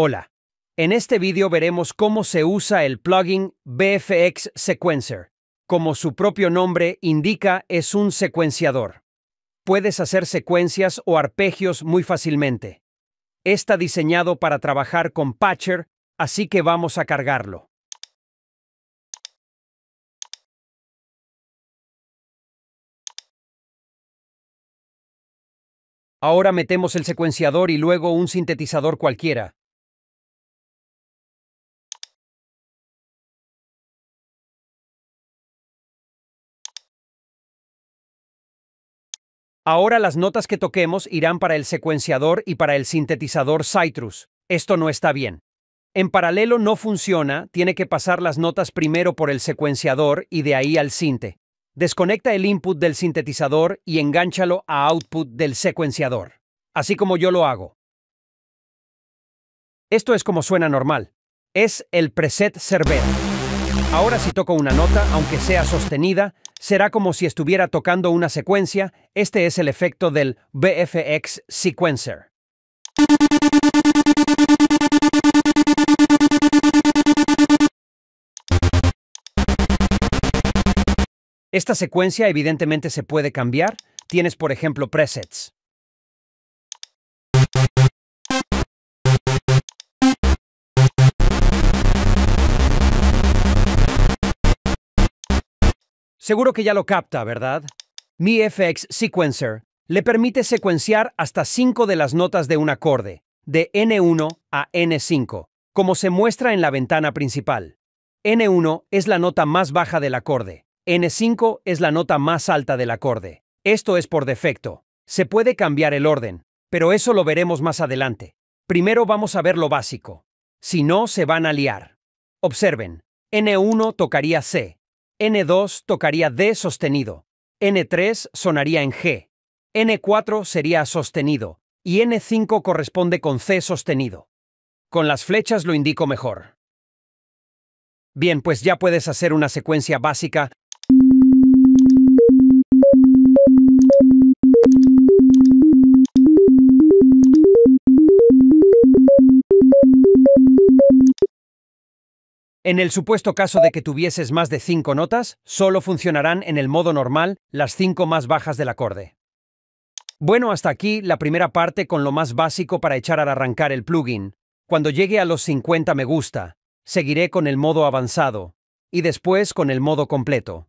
Hola, en este vídeo veremos cómo se usa el plugin BFX Sequencer. Como su propio nombre indica, es un secuenciador. Puedes hacer secuencias o arpegios muy fácilmente. Está diseñado para trabajar con Patcher, así que vamos a cargarlo. Ahora metemos el secuenciador y luego un sintetizador cualquiera. Ahora las notas que toquemos irán para el secuenciador y para el sintetizador Citrus. Esto no está bien. En paralelo no funciona, tiene que pasar las notas primero por el secuenciador y de ahí al sinte. Desconecta el input del sintetizador y engánchalo a output del secuenciador, así como yo lo hago. Esto es como suena normal. Es el preset server. Ahora si toco una nota, aunque sea sostenida, será como si estuviera tocando una secuencia. Este es el efecto del BFX Sequencer. Esta secuencia evidentemente se puede cambiar. Tienes, por ejemplo, presets. Seguro que ya lo capta, ¿verdad? Mi FX Sequencer le permite secuenciar hasta 5 de las notas de un acorde, de N1 a N5, como se muestra en la ventana principal. N1 es la nota más baja del acorde, N5 es la nota más alta del acorde. Esto es por defecto. Se puede cambiar el orden, pero eso lo veremos más adelante. Primero vamos a ver lo básico. Si no, se van a liar. Observen, N1 tocaría C, N2 tocaría D sostenido, N3 sonaría en G, N4 sería sostenido y N5 corresponde con C sostenido. Con las flechas lo indico mejor. Bien, pues ya puedes hacer una secuencia básica En el supuesto caso de que tuvieses más de cinco notas, solo funcionarán en el modo normal las cinco más bajas del acorde. Bueno, hasta aquí la primera parte con lo más básico para echar al arrancar el plugin. Cuando llegue a los 50 me gusta, seguiré con el modo avanzado y después con el modo completo.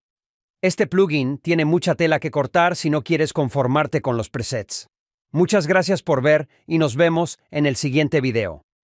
Este plugin tiene mucha tela que cortar si no quieres conformarte con los presets. Muchas gracias por ver y nos vemos en el siguiente video.